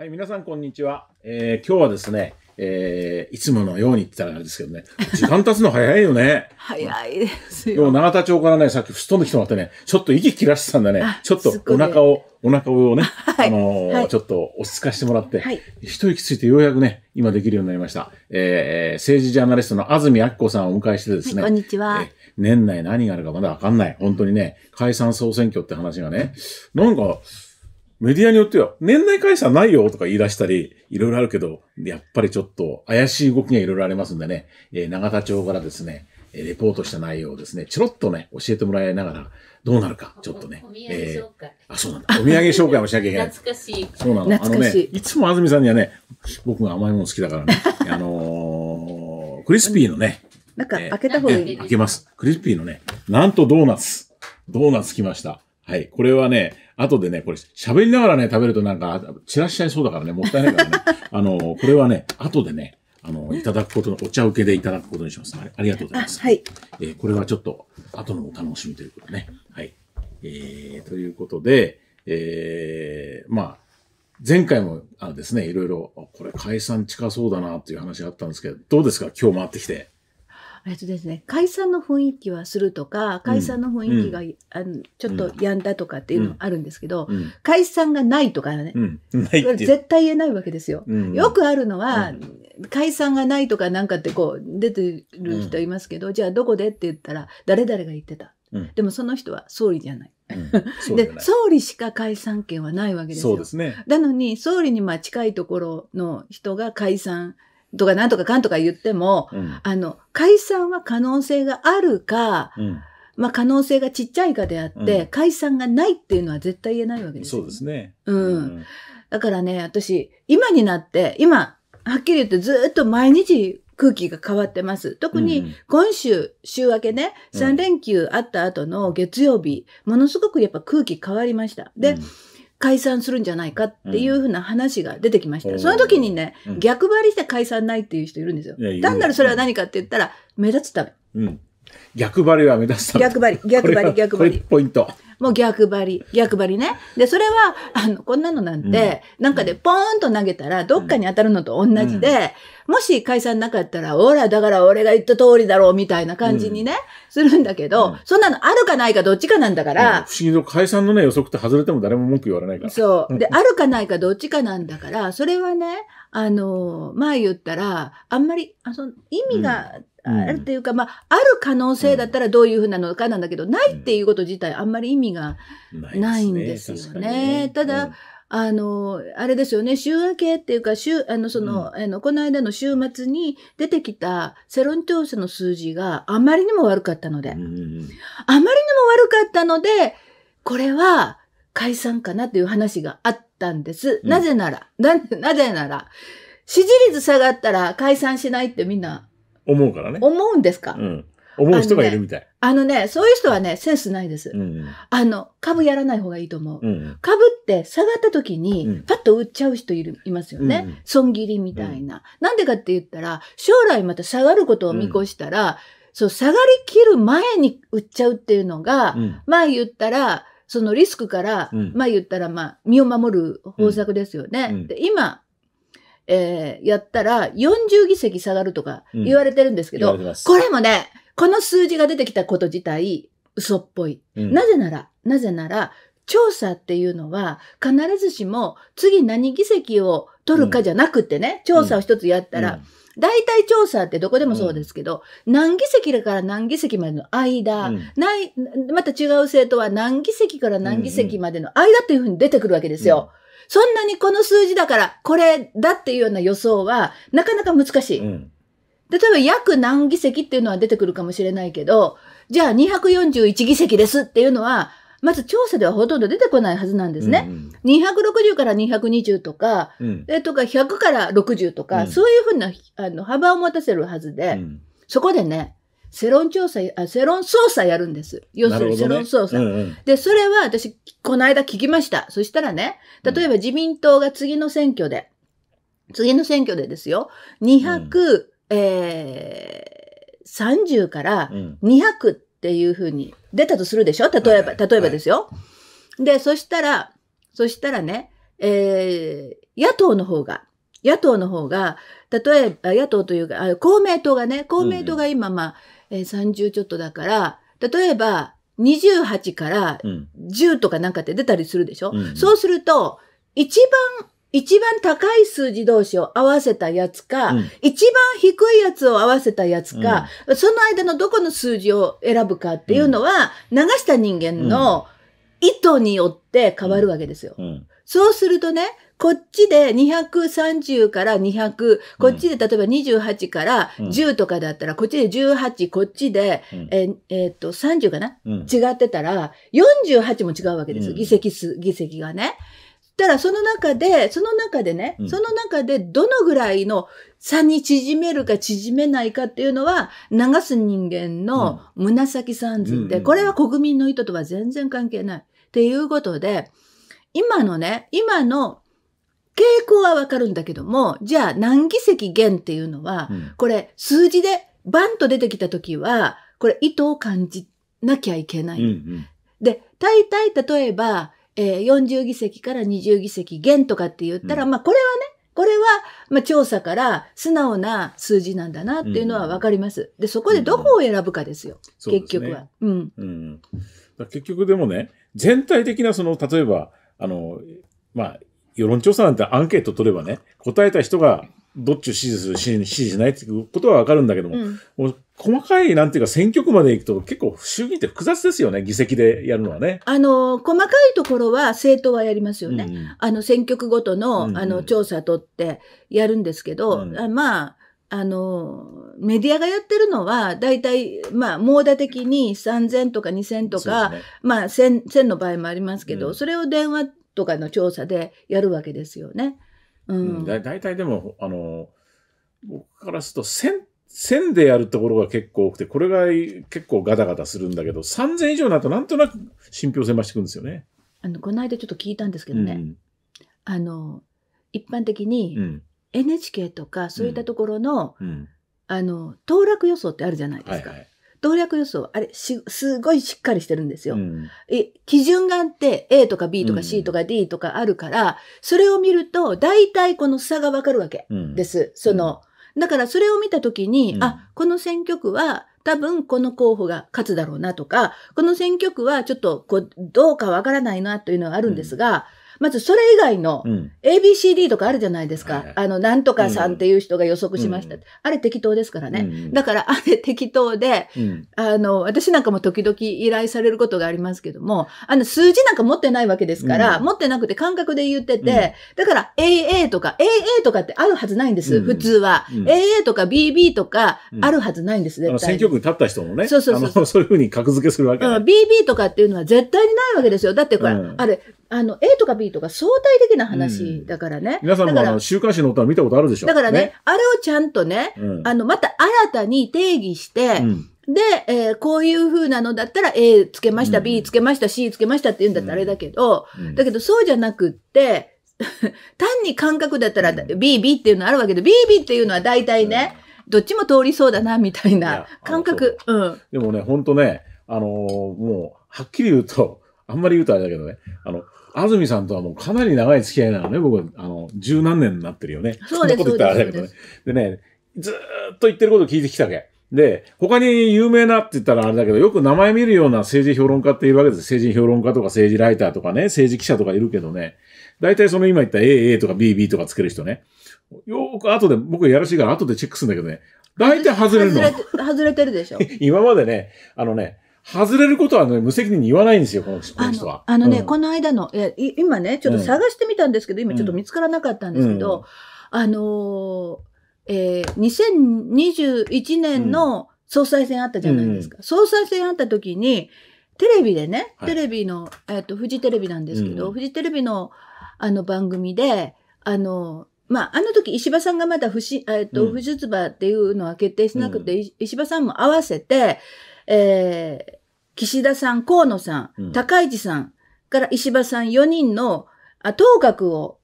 はい、皆さんこんにちは。えー、今日はですね、えー、いつものようにって言ったらあれですけどね、時間経つの早いよね。早いですよ。でも永田町からね、さっきすっ飛んできてもらってね、ちょっと息切らしてたんだね、ちょっとお腹を、お腹をね、はい、あのーはい、ちょっと落ち着かしてもらって、はい、一息ついてようやくね、今できるようになりました。えー、政治ジャーナリストの安住明子さんをお迎えしてですね、はい、こんにちは。年内何があるかまだわかんない。本当にね、解散総選挙って話がね、なんか、メディアによっては、年内会社ないよとか言い出したり、いろいろあるけど、やっぱりちょっと怪しい動きがいろいろありますんでね、えー、永田町からですね、え、レポートした内容をですね、ちょろっとね、教えてもらいながら、どうなるか、ちょっとね。お土産紹介、えー、あ、そうなんだ。お土産紹介もしなきゃいけない。懐かしい。そうなの。あのね、いつも安住さんにはね、僕が甘いもの好きだからね、あのー、クリスピーのね、なんか開けた方がいい、えー、開けます。クリスピーのね、なんとドーナツ。ドーナツ来ました。はい。これはね、後でね、これ喋りながらね、食べるとなんか散らしちゃいそうだからね、もったいないからね。あの、これはね、後でね、あの、いただくことの、お茶受けでいただくことにします。ありがとうございます。はい。えー、これはちょっと、後のお楽しみということでね。はい。えー、ということで、えー、まあ、前回も、あのですね、いろいろ、これ解散近そうだなという話があったんですけど、どうですか今日回ってきて。えっとですね、解散の雰囲気はするとか、解散の雰囲気が、うん、あのちょっとやんだとかっていうのはあるんですけど、うん、解散がないとかね、うん、絶対言えないわけですよ。よくあるのは、解散がないとかなんかってこう出てる人いますけど、じゃあどこでって言ったら、誰々が言ってた。でもその人は総理じゃない。うん、で総理しか解散権はないわけですよ。そうですね。なのに、総理にまあ近いところの人が解散とかなんとかかんとか言っても、うん、あの、解散は可能性があるか、うん、まあ可能性がちっちゃいかであって、うん、解散がないっていうのは絶対言えないわけですよ、ね。そうですね。うん。だからね、私、今になって、今、はっきり言ってずっと毎日空気が変わってます。特に今週、週明けね、3連休あった後の月曜日、ものすごくやっぱ空気変わりました。で、解散するんじゃないかっていうふうな話が出てきました。うん、その時にね、うん、逆張りして解散ないっていう人いるんですよ。単なるそれは何かって言ったら、目立つため。うん。逆張りは目立つため。逆張り、逆張り、逆張り。ポイント。もう逆張り、逆張りね。で、それは、あの、こんなのなんて、うん、なんかでポーンと投げたら、どっかに当たるのと同じで、うん、もし解散なかったら、おら、だから俺が言った通りだろう、みたいな感じにね、するんだけど、そんなのあるかないかどっちかなんだから。不思議の解散のね、予測って外れても誰も文句言われないから。そう。で、あるかないかどっちかなんだから、それはね、あの、前言ったら、あんまり、あその意味があるっていうか、まあ、ある可能性だったらどういうふうなのかなんだけど、うん、ないっていうこと自体あんまり意味がないんですよね。ねただ、うん、あの、あれですよね、週明けっていうか、週、あの、その、うん、あの、この間の週末に出てきた世論調査の数字があまりにも悪かったので、あまりにも悪かったので、これは解散かなという話があったんです。なぜなら、な、なぜなら、支持率下がったら解散しないってみんな思うからね。思うんですか、うん、思う人がいるみたいあ、のね、そういう人はね、センスないです。あの、株やらない方がいいと思う。株って下がった時に、パッと売っちゃう人いる、いますよね。損切りみたいな。な、んでかって言ったら、将来また下がることを見越したら、そう、下がりきる前に売っちゃうっていうのが、まあ言ったら、そのリスクから、まあ言ったら、まあ、身を守る方策ですよね。で今、えー、やったら40議席下がるとか言われてるんですけど、うん、これもね、この数字が出てきたこと自体、嘘っぽい。うん、なぜなら、なぜなら、調査っていうのは必ずしも次何議席を取るかじゃなくてね、調査を一つやったら、大体調査ってどこでもそうですけど、うん、何議席から何議席までの間、うん、ないまた違う政党は何議席から何議席までの間というふうに出てくるわけですよ。そんなにこの数字だから、これだっていうような予想は、なかなか難しい。例えば、約何議席っていうのは出てくるかもしれないけど、じゃあ241議席ですっていうのは、まず調査ではほとんど出てこないはずなんですね。うん、うん、260から220とか、うん、えとか100から60とか、うん、そういうふうなあの幅を持たせるはずで、そこでね、世論調査、あ世論操作やるんです。要するに世論操作、ねうんうん、で、それは私、この間聞きました。そしたらね、例えば自民党が次の選挙で、うん、次の選挙でですよ、200、うん、えー、30から200っていうふうに出たとするでしょ例えば、例えばですよ、で、そしたら、そしたらね、えー、野党の方が、野党の方が、例えば、野党というか、公明党がね、公明党が今、まあ、えー、30ちょっとだから、例えば、28から10とかなんかって出たりするでしょ、うん、そうすると、一番、一番高い数字同士を合わせたやつか、うん、一番低いやつを合わせたやつか、うん、その間のどこの数字を選ぶかっていうのは、流した人間の意図によって変わるわけですよ。そうするとね、こっちで230から200、こっちで例えば28から10とかだったら、こっちで18、こっちで、ええー、っと、30かな、違ってたら、48も違うわけです。議席数、議席がね。たらその中で、その中でね、うん、その中でどのぐらいの差に縮めるか縮めないかっていうのは、流す人間の紫三図って、これは国民の意図とは全然関係ない。っていうことで、今のね、今の傾向はわかるんだけども、じゃあ何議席減っていうのは、うん、これ数字でバンと出てきた時は、これ意図を感じなきゃいけない。うんうん、で、大体例えば、えー、40議席から20議席減とかって言ったら、うん、まあこれはね、これは、まあ、調査から素直な数字なんだなっていうのは分かります。で、そこでどこを選ぶかですよ、うん、結局は。うね、うん。うん、結局でもね、全体的な、その、例えば、あの、まあ、世論調査なんてアンケート取ればね、答えた人がどっちを支持する、支持しないっていうことはわかるんだけども、うん、細かい、なんていうか、選挙区まで行くと結構衆議院って複雑ですよね、議席でやるのはね。あの、細かいところは政党はやりますよね。うんあの、選挙区ごとの、うんうん、あの、調査取ってやるんですけど、うん、まあ、あの、メディアがやってるのは、大体、まあ、網打的に3000とか2000とか、ね、まあ1000、1000の場合もありますけど、うん、それを電話とかの調査でやるわけですよね。うん、だ大体でもあの僕からすると1 0線でやるところが結構多くて、これが結構ガタガタするんだけど、3000以上になるとなんとなく信憑性増してくるんですよね。あの、この間ちょっと聞いたんですけどね、うん、あの、一般的に NHK とかそういったところの、うんうん、あの、当落予想ってあるじゃないですか。はいはい、動略予想、あれ、し、すごいしっかりしてるんですよ。うん、え、基準があって、A とか B とか C とか D とかあるから、うん、それを見ると、大体この差がわかるわけです。うん、その、だからそれを見たときに、あ、この選挙区は、多分この候補が勝つだろうなとか、この選挙区はちょっとこうどうかわからないなというのはあるんですが、まずそれ以外の、ABCD とかあるじゃないですか。あの、なんとかさんっていう人が予測しました。あれ適当ですからね。だからあれ適当で、あの、私なんかも時々依頼されることがありますけども、あの、数字なんか持ってないわけですから、持ってなくて感覚で言ってて、だから AA とか、AA とかってあるはずないんです、普通は。AA とか BB とかあるはずないんです、絶対。選挙区に立った人もね。そうそうそう。そういうふうに格付けするわけ、ね。BB とかっていうのは絶対にないわけですよ。だってこれ、あれ、あの、A とか B とか相対的な話だからね。うん、皆さんもあの、週刊誌の歌見たことあるでしょだからね、ねあれをちゃんとね、うん、あの、また新たに定義して、うん、で、えー、こういう風なのだったら A つけました、B つけました、C つけましたって言うんだったらあれだけど、だけどそうじゃなくって、単に感覚だったら BB っていうのあるわけで、BB っていうのは大体ね、どっちも通りそうだな、みたいな感覚。うん。でもね、ほんとね、あのー、もう、はっきり言うと、あんまり言うとあれだけどね、あの、安住さんとはもうかなり長い付き合いなのね、僕、あの、十何年になってるよね。そうですこと言ったね。でね、ずっと言ってること聞いてきたわけ。で、他に有名なって言ったらあれだけど、よく名前見るような政治評論家っているわけです。政治評論家とか政治ライターとかね、政治記者とかいるけどね、大体その今言った AA とか BB とかつける人ね、よーく後で、僕やらしいから後でチェックするんだけどね、大体外れるの。外れてるでしょ。今までね、あのね、外れることはね、無責任に言わないんですよ、この人は。あのね、うん、この間の、今ね、ちょっと探してみたんですけど、今ちょっと見つからなかったんですけど、あのえー、2021年の総裁選あったじゃないですか。総裁選あった時に、テレビでね、テレビの、えっ、と、フジテレビなんですけど、フジテレビの、あの番組で、あの、まあ、あの時石破さんがまだ不し、えっ、と、不出馬っていうのは決定しなくて、石破さんも合わせて、えー、岸田さん、河野さん、高市さんから石破さん4人の、あ、当格を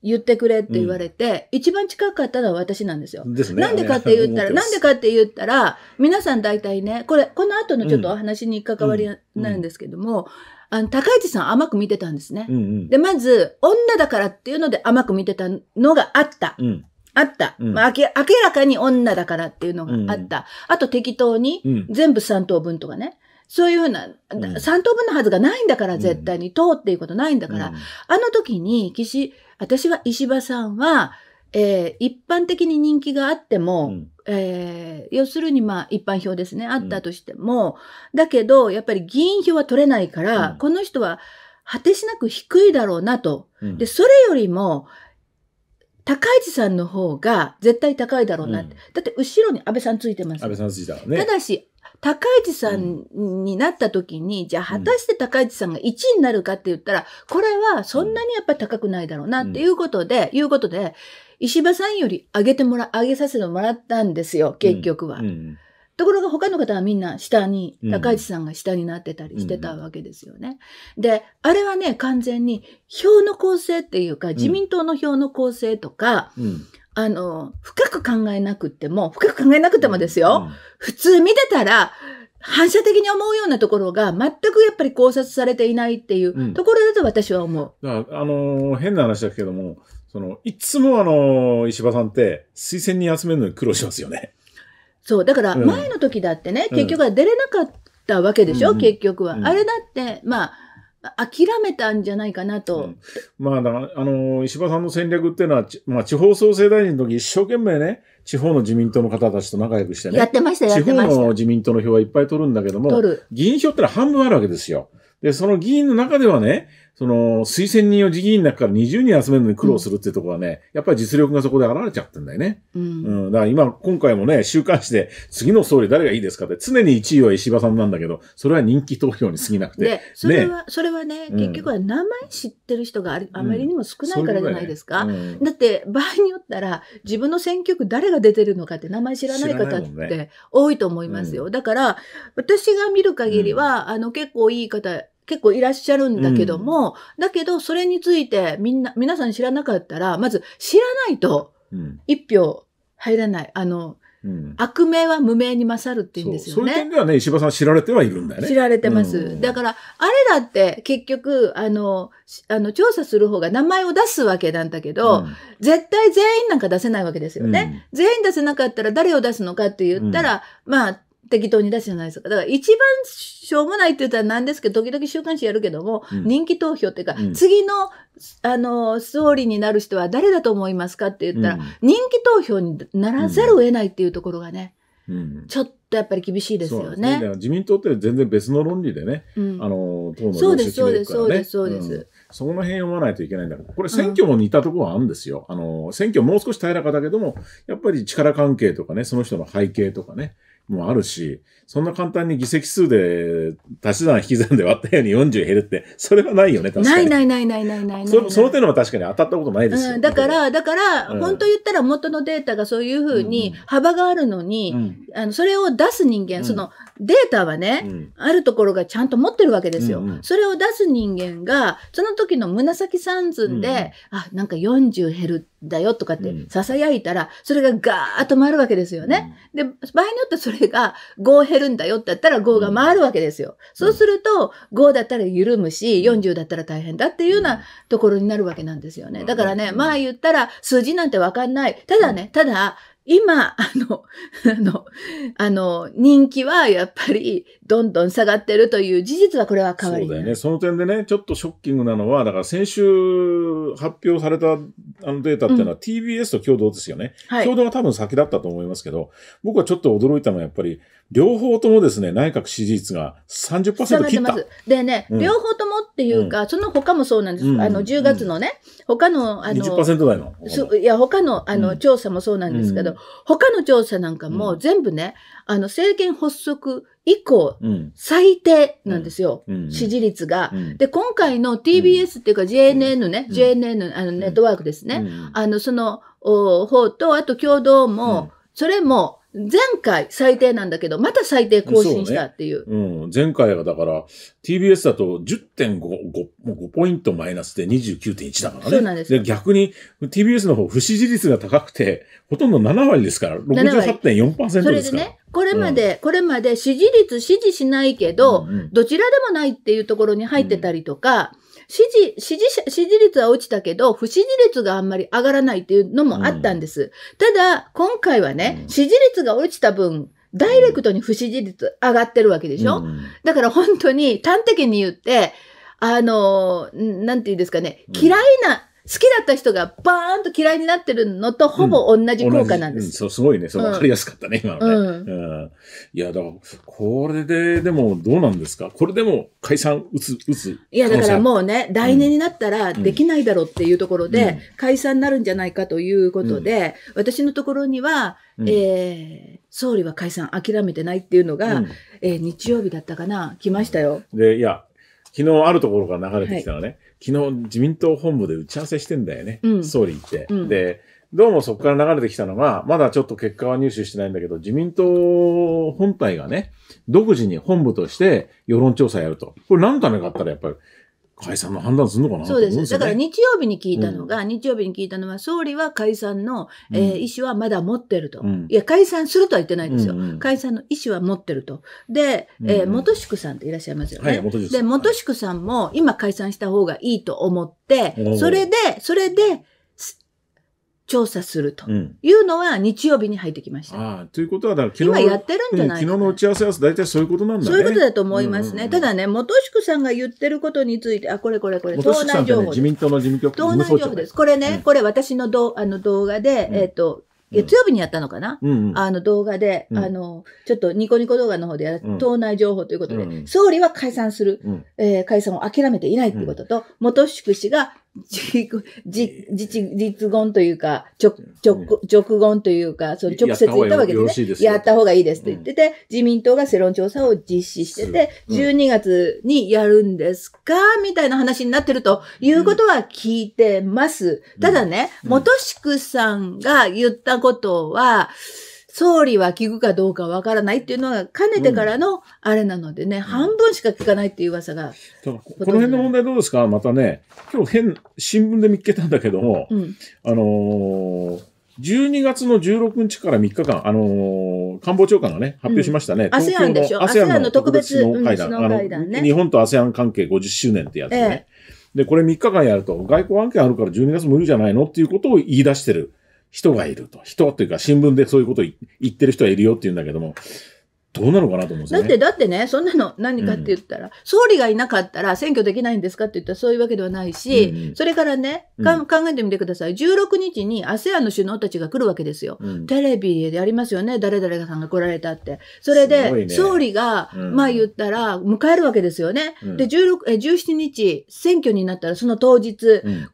言ってくれって言われて、うん、一番近かったのは私なんですよ。ですね。なんでかって言ったら、なんでかって言ったら、皆さん大体ね、これ、この後のちょっとお話に関わりなんですけども、うんうん、あの、高市さん甘く見てたんですね。うんうん、で、まず、女だからっていうので甘く見てたのがあった。うんあった。まあ、明らかに女だからっていうのがあった。あと適当に、全部3等分とかね。そういうふうな、うん、3等分のはずがないんだから、絶対に、通っていうことないんだから、うん、あの時に、岸、私は石破さんは、えー、一般的に人気があっても、うん、えー、要するにまあ一般票ですね、あったとしても、うん、だけど、やっぱり議員票は取れないから、この人は果てしなく低いだろうなと。で、それよりも、高市さんの方が絶対高いだろうなって。うん、だって後ろに安倍さんついてます。安倍さんついたね。ただし、高市さんになった時に、うん、じゃあ果たして高市さんが1位になるかって言ったら、これはそんなにやっぱり高くないだろうなっていうことで、うん、いうことで、石破さんより上げてもら、上げさせてもらったんですよ、結局は。うんところが他の方はみんな下に、高市さんが下になってたりしてたわけですよね。うん、で、あれはね、完全に票の構成っていうか、自民党の票の構成とか、うん、あの、深く考えなくても、深く考えなくてもですよ、うん、普通見てたら、反射的に思うようなところが全くやっぱり考察されていないっていうところだと私は思う。うん、あのー、変な話だけども、そのいつもあのー、石破さんって推薦に集めるのに苦労しますよね。そう、だから前の時だってね、うん、結局は出れなかったわけでしょ、うん、結局は。あれだって、まあ、諦めたんじゃないかなと。うん、まあ、だから、あのー、石破さんの戦略っていうのは、まあ、地方創生大臣の時一生懸命ね、地方の自民党の方たちと仲良くしてね。やってました、やってました。地方の自民党の票はいっぱい取るんだけども、議員票ってのは半分あるわけですよ。で、その議員の中ではね、その、推薦人を自議員の中から20人集めるのに苦労するっていうところはね、やっぱり実力がそこで現れちゃってんだよね。うん。うん、だから今、今回もね、週刊誌で、次の総理誰がいいですかって、常に1位は石破さんなんだけど、それは人気投票に過ぎなくて。で、それは、ね、それはね、結局は名前知ってる人がああまりにも少ないからじゃないですか。うんね、だって、場合によったら、自分の選挙区誰が出てるのかって名前知らない方って多いと思いますよ。ね、だから、私が見る限りは、あの、結構いい方、結構いらっしゃるんだけども、うん、だけどそれについてみんな、皆さん知らなかったら、まず知らないと一票入らない。あの、うん、悪名は無名に勝るって言うんですよね。そういう点ではね、石破さん知られてはいるんだよね。知られてます。うん、だから、あれだって結局、あの、あの、調査する方が名前を出すわけなんだけど、うん、絶対全員なんか出せないわけですよね。全員出せなかったら誰を出すのかって言ったら、まあ、適当に出すじゃないですか。だから一番しょうもないって言ったらなんですけど、時々週刊誌やるけども、うん、人気投票っていうか、うん、次の、あの、総理になる人は誰だと思いますかって言ったら、うん、人気投票にならざるを得ないっていうところがね、ちょっとやっぱり厳しいですよね。ね自民党って全然別の論理でね、あの、党の領袖決めるからね。そうです、そうです、そうです。その辺読まないといけないんだけど、これ選挙も似たところはあるんですよ。うん、あの、選挙もう少し平らかだけども、やっぱり力関係とかね、その人の背景とかね、もあるし、そんな簡単に議席数で足し算引き算で割ったように40減るって、それはないよね、確かに。ないないないないないないそ。その点のは確かに当たったことないですよ、ね、うん、だから、だから、うん、本当言ったら元のデータがそういうふうに幅があるのに、うん、あのそれを出す人間、そのデータはね、うん、あるところがちゃんと持ってるわけですよ。うんうん、それを出す人間が、その時の紫三寸で、うん、あ、なんか40減るだよとかって囁いたら、それがガーッと回るわけですよね。うん、で、場合によってそれが5減るんだよって言ったら5が回るわけですよ。そうすると、5だったら緩むし、40だったら大変だっていうようなところになるわけなんですよね。だからね、まあ言ったら数字なんてわかんない。ただね、ただ、今、あの、あの、あの、人気はやっぱりどんどん下がってるという事実はこれは変わりない。そうだよね。その点でね、ちょっとショッキングなのは、だから先週発表されたあのデータっていうのは TBS と共同ですよね。うん、共同は多分先だったと思いますけど、はい、僕はちょっと驚いたのはやっぱり、両方ともですね、内閣支持率が30%切った。でね、うん、両方ともっていうか、うん、その他もそうなんです。うん、あの、10月のね、他の、あの、20%台の。いや、他の、あの、調査もそうなんですけど、ど、他の調査なんかも全部ね、あの、政権発足以降、最低なんですよ、支持率が、で、今回の TBS っていうか JNN ね、JNN、あの、ネットワークですね、あの、その、方と、あと共同も、それも、前回最低なんだけど、また最低更新したっていう。うね、うん。前回がだから、TBS だと10.5 5ポイントマイナスで29.1だからね。そうなんです。で、逆に TBS の方、不支持率が高くて、ほとんど7割ですから、68.4%ですから。それでね、これまで、うん、これまで支持率支持しないけど、うんうん、どちらでもないっていうところに入ってたりとか、うん支持、支持者、支持率は落ちたけど、不支持率があんまり上がらないっていうのもあったんです。うん、ただ、今回はね、支持率が落ちた分、ダイレクトに不支持率上がってるわけでしょ、うん、だから本当に端的に言って、あの、なんて言うんですかね、嫌いな、好きだった人がバーンと嫌いになってるのとほぼ同じ効果なんです。うん、そう、すごいね。そう、わかりやすかったね、今のね。うん。いや、だから、これで、でも、どうなんですかこれでも、解散打つ、打つ。いや、だからもうね、来年になったら、できないだろうっていうところで、解散になるんじゃないかということで、私のところには、えー、総理は解散諦めてないっていうのが、うん、えー、日曜日だったかな、来ましたよ。で、いや、昨日あるところから流れてきたのね、はい昨日自民党本部で打ち合わせしてんだよね、うん、総理って。うん、で、どうもそこから流れてきたのが、まだちょっと結果は入手してないんだけど、自民党本体がね、独自に本部として世論調査やると。これ何のためかったらやっぱり、解散の判断するのかなそうです、ね、だから日曜日に聞いたのが、うん、日曜日に聞いたのは、総理は解散の、えー、意思はまだ持ってると、うん、いや、解散するとは言ってないんですよ、うんうん、解散の意思は持ってると。で、えー、元宿さんっていらっしゃいますよね。はい、元宿で、元宿さんも、今解散した方がいいと思って、それで、それで、調査するというのは日曜日に入ってきました。うん、あということはだから今やってるんじゃない、昨日の打ち合わせは大体そういうことなんだね。そういうことだと思いますね。うんうんうん、ただね、元宿さんが言ってることについて、あ、これこれこれ、党内情報、自民党の事務局党内情報です。これね、うん、これ私のどあの動画で、えっ、ー、と、月曜日にやったのかな、うんうん、あの動画で、うん、あの、ちょっとニコニコ動画の方で、うん、党内情報ということで、うん、総理は解散する、うん、えー、解散を諦めていないということと、元宿氏がじ、じ、実言というか、直、直、直言というか、その直接言ったわけですね。やった方がいいですと言ってて、自民党が世論調査を実施してて、12月にやるんですかみたいな話になってるということは聞いてます。ただね、元宿さんが言ったことは、総理は聞くかどうかわからないっていうのが、かねてからのあれなのでね、うん、半分しか聞かないっていう噂が。この辺の問題どうですかまたね、今日変、新聞で見っけたんだけども、うん、あのー、12月の16日から3日間、あのー、官房長官がね、発表しましたね。ASEAN、うん、でしょ ?ASEAN の特別会談。会談ね、日本と ASEAN 関係50周年ってやつね。ええで、これ3日間やると、外交案件あるから12月無理じゃないのっていうことを言い出してる。人がいると。人というか新聞でそういうことを言ってる人はいるよって言うんだけども、どうなのかなと思うんですよ、ね、だって、だってね、そんなの何かって言ったら、うん、総理がいなかったら選挙できないんですかって言ったらそういうわけではないし、うんうん、それからねか、考えてみてください。16日に ASEAN の首脳たちが来るわけですよ。うん、テレビでやりますよね、誰々さんが来られたって。それで、ね、総理が、うん、まあ言ったら、迎えるわけですよね。で16え、17日、選挙になったらその当日、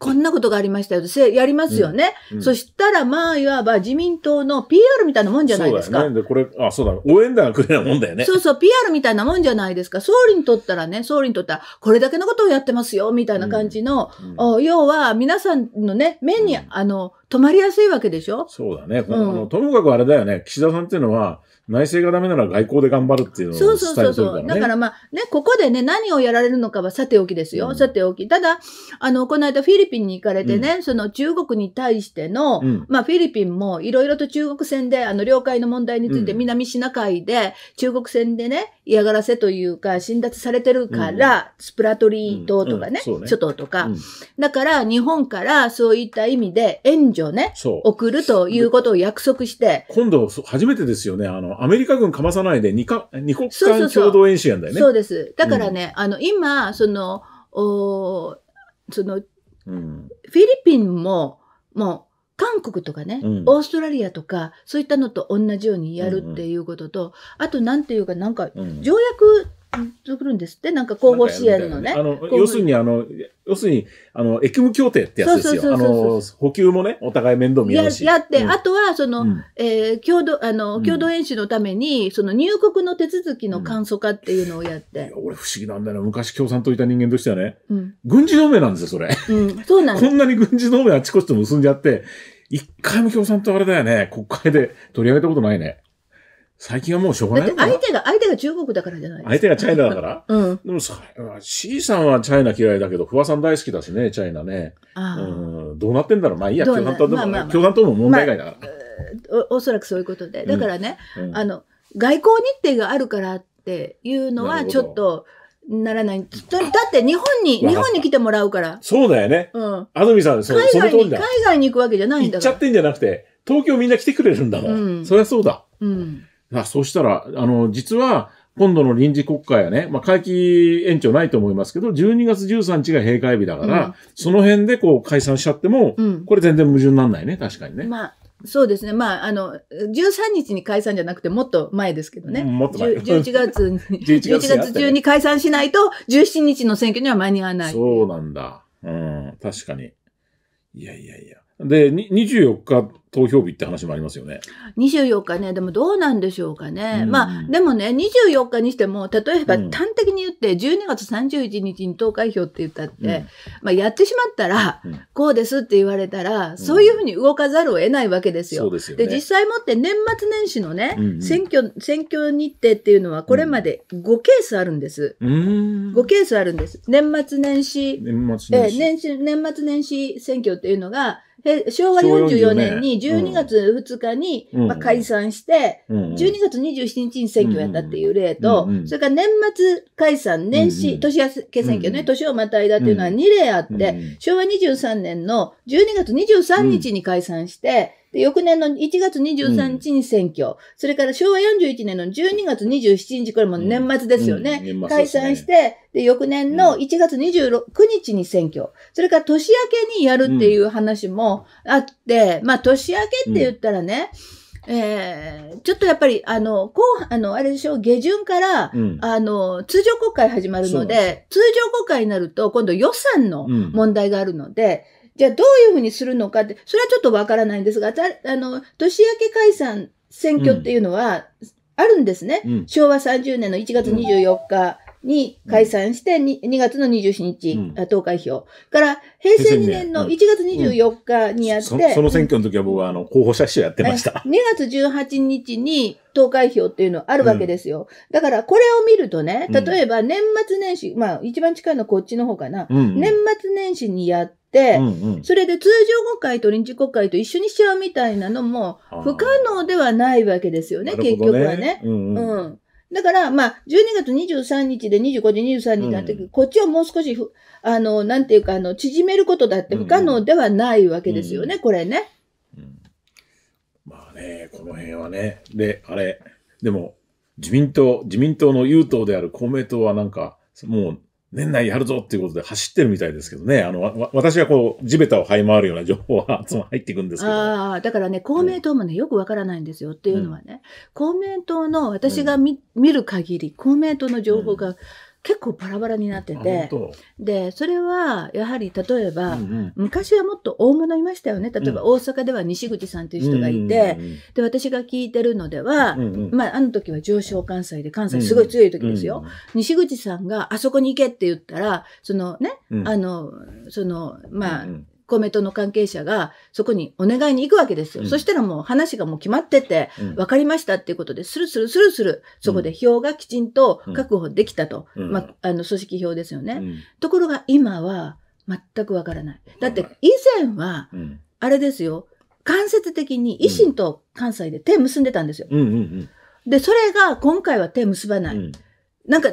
こんなことがありましたよせやりますよね。そしたら、まあいわば自民党の PR みたいなもんじゃないですか。そうだね。でこれ、あ、そうだ。応援団が来るらいなもんだよね。そうそう、PR みたいなもんじゃないですか。総理にとったらね、総理にとったら、これだけのことをやってますよ、みたいな感じの、うんうん、要は皆さんのね、目に、うん、あの、止まりやすいわけでしょそうだね。うん、ともかくあれだよね、岸田さんっていうのは、内政がダメなら外交で頑張るっていうのを、ね、そうそうそうそう。だからまあ、ね、ここでね、何をやられるのかはさておきですよ。うん、さておき。ただ、あの、この間フィリピンに行かれてね、うん、その中国に対しての、うん、まあ、フィリピンもいろいろと中国戦で、あの、領海の問題について南シナ海で、中国戦でね、嫌がらせというか、侵奪されてるから、スプラトリー島とかね、諸島とか。だから、日本からそういった意味で援助ね、送るということを約束して。今度、初めてですよね、あの、アメリカ軍かまさないで2か、二国間共同演習やんだよね。そうです。だからね、うん、あの、今、その、おその、うん、フィリピンも、もう、韓国とかね、うん、オーストラリアとか、そういったのと同じようにやるっていうことと、うんうん、あと、なんていうか、なんか、条約作るんですって、なんか広報支援のね。あの、要するに、あの、要するに、あの、エキム協定ってやつですよ。あの、補給もね、お互い面倒見やるし。やって、あとは、その、え共同、あの、共同演習のために、その入国の手続きの簡素化っていうのをやって。俺不思議なんだよな。昔共産党いた人間としてはね。軍事同盟なんですよ、それ。うん、そうなんこんなに軍事同盟あちこちと結んじゃって、一回も共産党あれだよね、国会で取り上げたことないね。最近はもうしょうがないかな相手が、相手が中国だからじゃない相手がチャイナだからうん。でもさ、C さんはチャイナ嫌いだけど、不破さん大好きだしね、チャイナね。ああ。うん。どうなってんだろう。まあいいや、共産党でも、まあまあまあ、共産党も問題外だから、まあお。おそらくそういうことで。だからね、うんうん、あの、外交日程があるからっていうのは、ちょっと、ならない。だって日本に、日本に来てもらうから。そうだよね。うん。安住さん、そ海外に海外に行くわけじゃないんだから。行っちゃってんじゃなくて、東京みんな来てくれるんだもん。うん、そりゃそうだ。うん。あそうしたら、あの、実は、今度の臨時国会はね、まあ、会期延長ないと思いますけど、12月13日が閉会日だから、うん、その辺でこう解散しちゃっても、うん、これ全然矛盾なんないね、確かにね。まあそうですね。まあ、あの、13日に解散じゃなくて、もっと前ですけどね。もっと前。11月に、11 月中に解散しないと、17日の選挙には間に合わない。そうなんだ。うん、確かに。いやいやいや。で、24日投票日って話もありますよね。24日ね、でもどうなんでしょうかね。うん、まあ、でもね、24日にしても、例えば端的に言って、12月31日に投開票って言ったって、うん、まあ、やってしまったら、こうですって言われたら、そういうふうに動かざるを得ないわけですよ。で、ね、実際もって年末年始のね、うんうん、選挙、選挙日程っていうのは、これまで5ケースあるんです。うん、5ケースあるんです。年末年始、年末年始、えー、年始年末年始選挙っていうのが、で、昭和44年に12月2日に、ま解散して、12月27日に選挙をやったっていう例と、それから年末解散、年始、年明け選挙ね、年をまたいだっていうのは2例あって、昭和23年の12月23日に解散して、で、翌年の1月23日に選挙、うん、それから昭和41年の12月27日、これも年末ですよね。うんうん、解散して、で、翌年の1月29日に選挙、それから年明けにやるっていう話もあって、まあ、年明けって言ったらね、えー、ちょっとやっぱり、あの、後半、あの、あれでしょ、下旬から、うん、あの、通常国会始まるので、通常国会になると、今度予算の問題があるので、じゃあどういうふうにするのかって、それはちょっとわからないんですが、あの、年明け解散選挙っていうのは、あるんですね、うん、昭和30年の1月24日に解散して2、2月の27日、うん、投開票。から、平成2年の1月24日にやって、うんうん、そその選挙の時は僕はあの候補者集やってました。2月18日に投開票っていうのあるわけですよ。だから、これを見るとね、例えば年末年始、まあ一番近いのはこっちの方かな、年末年始にやっ、うんうん、それで通常国会と臨時国会と一緒にしちゃうみたいなのも不可能ではないわけですよね、ね結局はね。うん、うんうんだから、まあ、12月23日で25時23日なって、うん、こっちをもう少しふ、あの、なんていうか、あの、縮めることだって不可能ではないわけですよね、うん、これね、うん。まあね、この辺はね。で、あれ、でも、自民党、自民党の優党である公明党はなんか、もう、年内やるぞっていうことで走ってるみたいですけどね。あの、わ私はこう、地べたを這い回るような情報はいつも入っていくんですけど。ああ、だからね、公明党もね、うん、よくわからないんですよ。っていうのはね、公明党の、私が見うん、見る限り、公明党の情報が、結構バラバラになってて、で、それはやはり例えば、うんうん、昔はもっと大物いましたよね。例えば大阪では西口さんという人がいて、うんうんうんで、私が聞いてるのでは、うんうん、まあ、あの時は上昇関西で、関西すごい強い時ですよ。うんうん、西口さんがあそこに行けって言ったら、そのね、うん、あの、その、まあ、うんうん公明党の関係者がそこにお願いに行くわけですよ。うん、そしたらもう話がもう決まってて、うん、分かりましたっていうことで、スルスルスルスル、そこで票がきちんと確保できたと。うん、まあ、あの、組織票ですよね。ところが今は全くわからない。だって以前は、あれですよ、間接的に維新と関西で手結んでたんですよ。で、それが今回は手結ばない。なんか、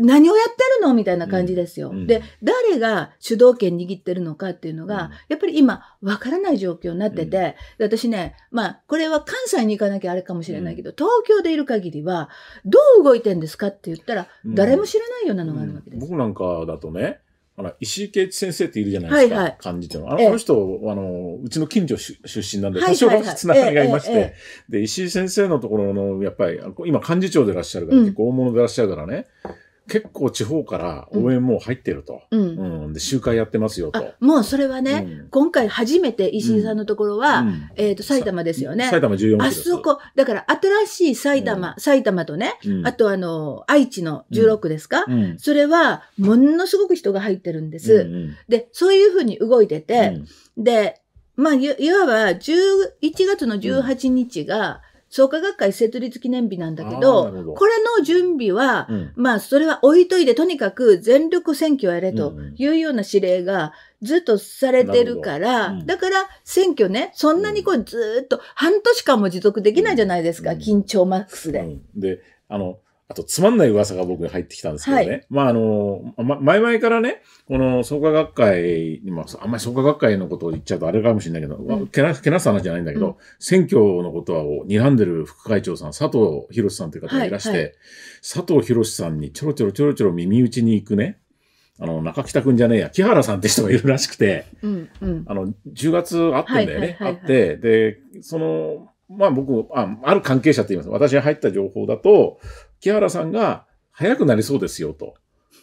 何をやってるのみたいな感じですよ。うんで、誰が主導権握ってるのかっていうのが、うん、やっぱり今、わからない状況になってて、私ね、まあ、これは関西に行かなきゃあれかもしれないけど、東京でいる限りは、どう動いてんですかって言ったら、誰も知らないようなのがあるわけです。僕なんかだとね、あの石井慶一先生っているじゃないですか、はいはい、幹事長あの,、人あの、うちの近所出身なんで、多少つながりがいまして、で、石井先生のところの、やっぱり、今幹事長でいらっしゃるから、結構大物でいらっしゃるからね、結構地方から応援も入ってると。うん。うん、で、集会やってますよと。もうそれはね、うん、今回初めて石井さんのところは、うん、えっ、ー、と、埼玉ですよね。埼玉14区あそこ、だから新しい埼玉、埼玉とね、あとあの、愛知の16区ですか、それは、ものすごく人が入ってるんです。うんうん、で、そういうふうに動いてて、で、まあ、いわば11月の18日が、創価学会設立記念日なんだけど、どこれの準備は、うん、まあ、それは置いといて、とにかく全力選挙をやれというような指令がずっとされてるから、うん、だから選挙ね、そんなにこうずっと半年間も持続できないじゃないですか、緊張マックスで。で、あの、あと、つまんない噂が僕に入ってきたんですけどね。はい、まあ、あの、ま、前々からね、この創価学会に、まあ、あんまり創価学会のことを言っちゃうとあれかもしれないけど、うん、けな、けなす話じゃないんだけど、うん、選挙のことを睨んでる副会長さん、佐藤博さんという方がいらして、はいはい、佐藤博さんにちょろちょろちょろちょろ耳打ちに行くね、あの、中北くんじゃねえや、木原さんって人がいるらしくて、うんうん、あの、10月会ってんだよね、会って、で、その、まあ僕、あある関係者って言います。私が入った情報だと、木原さんが早くなりそうですよと、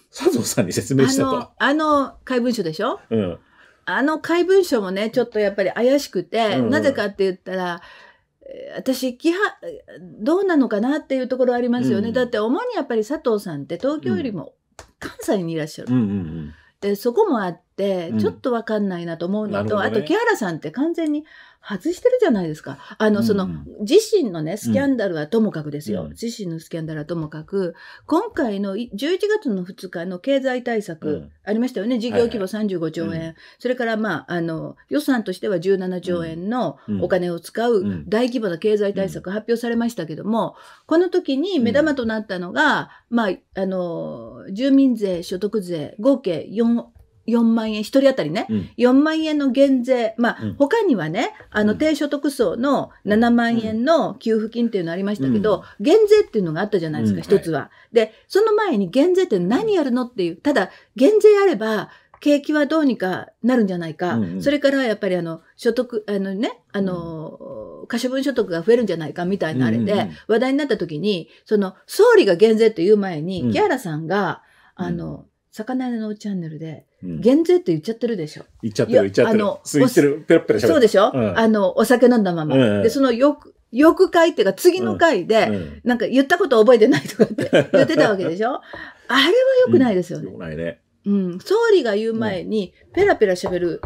佐藤さんに説明したと。あの、怪文書でしょうん。あの怪文書もね、ちょっとやっぱり怪しくて、うんなぜかって言ったら、私木はどうなのかなっていうところありますよね、うん、だって主にやっぱり佐藤さんって東京よりも関西にいらっしゃる、うんうんうん、でそこもあってちょっと分かんないなと思うのと、うんね、あと木原さんって完全に外してるじゃないですか。あの、その、自身のね、スキャンダルはともかくですよ。うん、自身のスキャンダルはともかく、今回の11月の2日の経済対策、ありましたよね。事業規模35兆円。はいはい、それから、まあ、あの、予算としては17兆円のお金を使う大規模な経済対策発表されましたけども、この時に目玉となったのが、まあ、あの、住民税、所得税、合計4、4万円、1人当たりね、うん、4万円の減税、まあ、うん、他にはね、あの、低所得層の7万円の給付金っていうのありましたけど、うん、減税っていうのがあったじゃないですか、一、うん、つは、で、その前に減税って何やるのっていう、ただ、減税あれば、景気はどうにかなるんじゃないか、うんうん、それからやっぱりあの所得、あのね、あの、可処分所得が増えるんじゃないかみたいなあれで、話題になった時に、その総理が減税という前に、木原さんが、あの、魚のチャンネルで、減税って言っちゃってるでしょ。言っちゃってる、言っちゃってる。あの、ってる、ペロペロそうでしょ、うん、あの、お酒飲んだまま。うんで、そのよく、よく回っていうか、次の回で、うんなんか言ったこと覚えてないとかって 言ってたわけでしょあれは良くないですよね。良、くないね。うん。総理が言う前に、ペラペラ喋る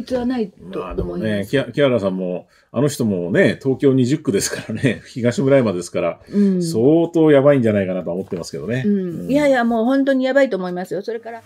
必要はないとまあでもね、木原さんも、あの人もね、東京20区ですからね、東村山ですから、うん、相当やばいんじゃないかなと思ってますけどね。うん、うん、いやいや、もう本当にやばいと思いますよ。それから。